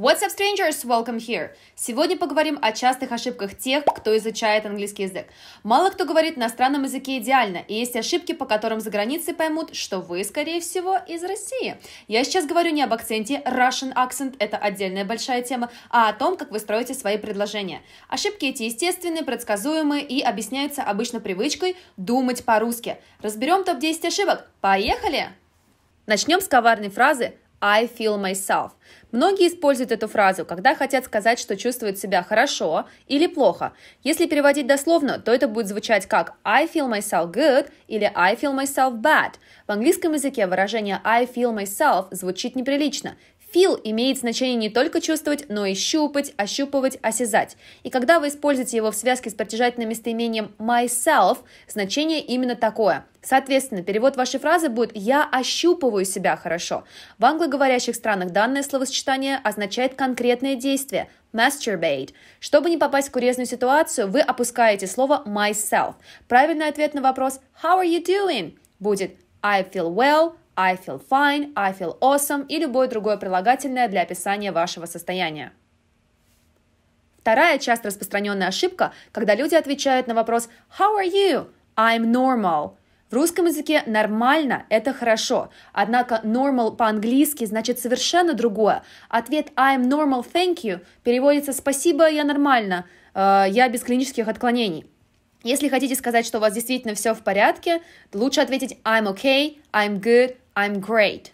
What's up, strangers? Welcome here! Сегодня поговорим о частых ошибках тех, кто изучает английский язык. Мало кто говорит на иностранном языке идеально, и есть ошибки, по которым за границей поймут, что вы, скорее всего, из России. Я сейчас говорю не об акценте, Russian accent – это отдельная большая тема, а о том, как вы строите свои предложения. Ошибки эти естественные, предсказуемые и объясняются обычно привычкой думать по-русски. Разберем топ-10 ошибок. Поехали! Начнем с коварной фразы I feel myself. Многие используют эту фразу, когда хотят сказать, что чувствуют себя хорошо или плохо. Если переводить дословно, то это будет звучать как I feel myself good или I feel myself bad. В английском языке выражение I feel myself звучит неприлично. Feel имеет значение не только чувствовать, но и щупать, ощупывать, осязать. И когда вы используете его в связке с притяжательным местоимением myself, значение именно такое. Соответственно, перевод вашей фразы будет «я ощупываю себя хорошо». В англоговорящих странах данное словосочетание означает конкретное действие – masturbate. Чтобы не попасть в курьезную ситуацию, вы опускаете слово myself. Правильный ответ на вопрос «how are you doing?» будет «I feel well», I feel fine, I feel awesome и любое другое прилагательное для описания вашего состояния. Вторая часто распространенная ошибка, когда люди отвечают на вопрос «How are you?» «I'm normal». В русском языке «нормально» — это хорошо, однако «normal» по-английски значит совершенно другое. Ответ «I'm normal, thank you» переводится «спасибо, я нормально, э, я без клинических отклонений». Если хотите сказать, что у вас действительно все в порядке, лучше ответить «I'm okay», «I'm good», I'm great.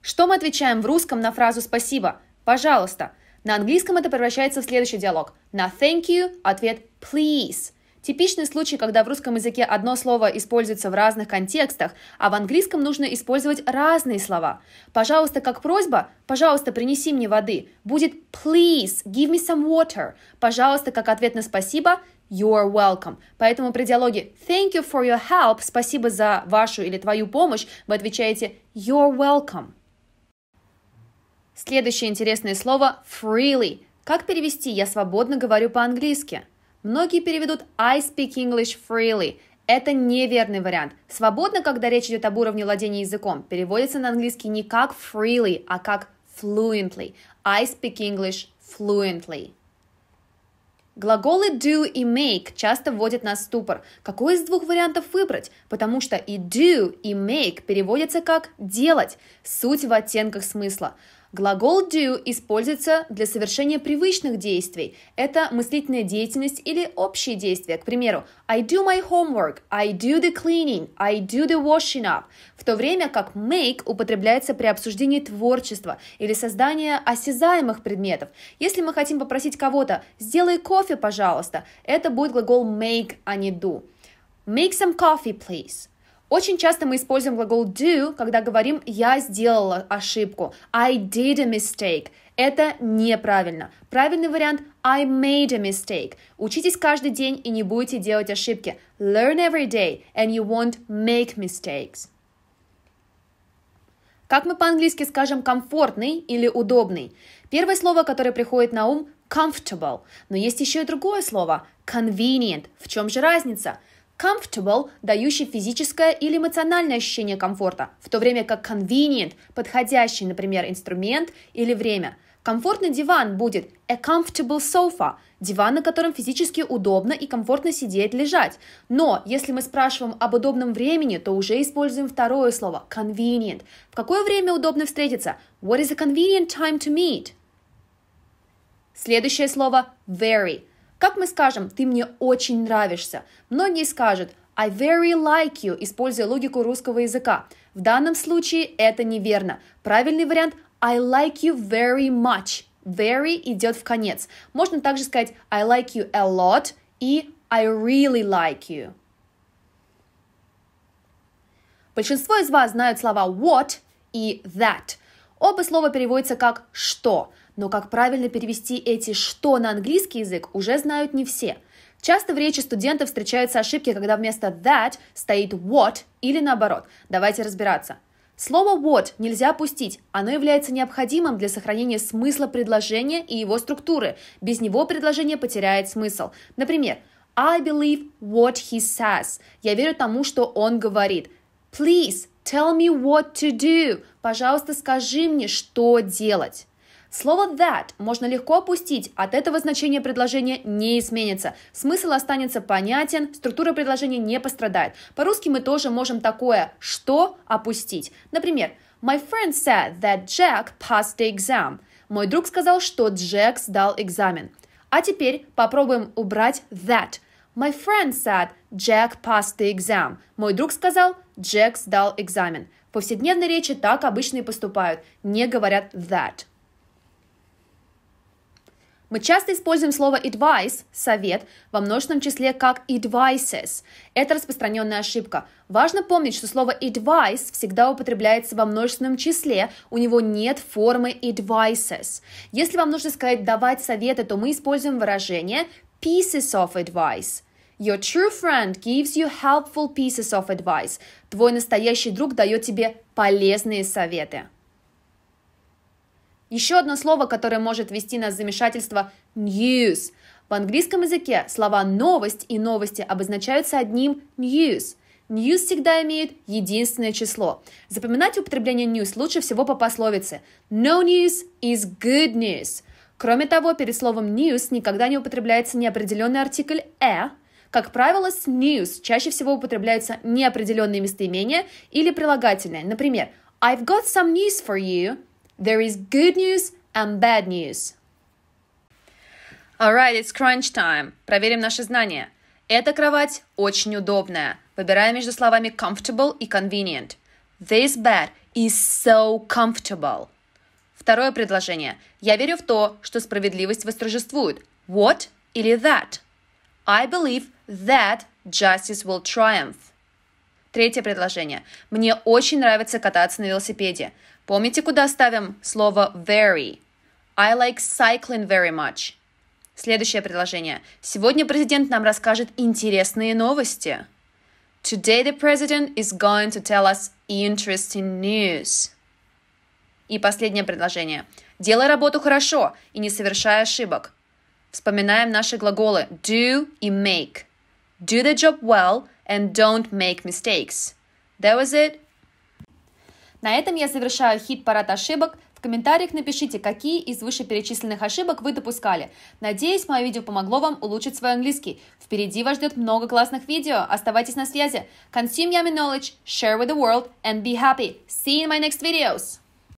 Что мы отвечаем в русском на фразу «спасибо»? Пожалуйста. На английском это превращается в следующий диалог. На thank you ответ please. Типичный случай, когда в русском языке одно слово используется в разных контекстах, а в английском нужно использовать разные слова. Пожалуйста, как просьба, пожалуйста, принеси мне воды, будет please, give me some water. Пожалуйста, как ответ на спасибо, you're welcome. Поэтому при диалоге thank you for your help, спасибо за вашу или твою помощь, вы отвечаете you're welcome. Следующее интересное слово freely. Как перевести «я свободно говорю по-английски»? Многие переведут «I speak English freely». Это неверный вариант. Свободно, когда речь идет об уровне владения языком, переводится на английский не как freely, а как fluently. I speak English fluently. Глаголы do и make часто вводят нас в ступор. Какой из двух вариантов выбрать? Потому что и do, и make переводятся как «делать». Суть в оттенках смысла. Глагол do используется для совершения привычных действий. Это мыслительная деятельность или общие действия. К примеру, I do my homework, I do the cleaning, I do the washing up. В то время как make употребляется при обсуждении творчества или создания осязаемых предметов. Если мы хотим попросить кого-то «сделай кофе, пожалуйста», это будет глагол make, а не do. Make some coffee, please. Очень часто мы используем глагол do, когда говорим «я сделала ошибку», «I did a mistake», это неправильно. Правильный вариант I made a mistake. Учитесь каждый день и не будете делать ошибки. Learn every day and you won't make mistakes. Как мы по-английски скажем комфортный или удобный? Первое слово, которое приходит на ум – comfortable. Но есть еще и другое слово – convenient. В чем же разница? Comfortable – дающий физическое или эмоциональное ощущение комфорта, в то время как convenient – подходящий, например, инструмент или время. Комфортный диван будет a comfortable sofa – диван, на котором физически удобно и комфортно сидеть, лежать. Но если мы спрашиваем об удобном времени, то уже используем второе слово – convenient. В какое время удобно встретиться? What is a convenient time to meet? Следующее слово – very – как мы скажем «ты мне очень нравишься»? Многие скажут I very like you, используя логику русского языка. В данном случае это неверно. Правильный вариант I like you very much. Very идет в конец. Можно также сказать I like you a lot и I really like you. Большинство из вас знают слова what и that. Оба слова переводятся как «что». Но как правильно перевести эти «что» на английский язык уже знают не все. Часто в речи студентов встречаются ошибки, когда вместо that стоит what или наоборот. Давайте разбираться. Слово what нельзя пустить, оно является необходимым для сохранения смысла предложения и его структуры. Без него предложение потеряет смысл. Например, I believe what he says. Я верю тому, что он говорит. Please tell me what to do. Пожалуйста, скажи мне, что делать. Слово that можно легко опустить, от этого значение предложения не изменится. Смысл останется понятен, структура предложения не пострадает. По-русски мы тоже можем такое «что» опустить. Например, My friend said that Jack passed the exam. Мой друг сказал, что Джек сдал экзамен. А теперь попробуем убрать that. My friend said Jack passed the exam. Мой друг сказал, Джек сдал экзамен. В повседневной речи так обычно и поступают, не говорят that. Мы часто используем слово advice, совет, во множественном числе как advices. Это распространенная ошибка. Важно помнить, что слово advice всегда употребляется во множественном числе, у него нет формы advices. Если вам нужно сказать «давать советы», то мы используем выражение pieces of advice – Your true friend gives you helpful pieces of advice. Твой настоящий друг дает тебе полезные советы. Еще одно слово, которое может ввести нас в замешательство – news. В английском языке слова «новость» и «новости» обозначаются одним news. News всегда имеет единственное число. Запоминать употребление news лучше всего по пословице «No news is good news». Кроме того, перед словом news никогда не употребляется неопределенный артикль «э», как правило, с news чаще всего употребляются неопределенные местоимения или прилагательные. Например, I've got some news for you There is good news and bad news. All right, it's crunch time. Проверим наши знания. Эта кровать очень удобная. Выбираем между словами comfortable и convenient. This bed is so comfortable. Второе предложение. Я верю в то, что справедливость восторжествует. What или that? I believe that justice will triumph. Третье предложение. Мне очень нравится кататься на велосипеде. Помните, куда ставим слово very? I like cycling very much. Следующее предложение. Сегодня президент нам расскажет интересные новости. Today the president is going to tell us interesting news. И последнее предложение. Делай работу хорошо и не совершай ошибок. Вспоминаем наши глаголы do и make. Do the job well and don't make mistakes. That was it. На этом я завершаю хит-парад ошибок. В комментариях напишите, какие из вышеперечисленных ошибок вы допускали. Надеюсь, мое видео помогло вам улучшить свой английский. Впереди вас ждет много классных видео. Оставайтесь на связи. Consume yummy knowledge, share with the world and be happy. See you in my next videos!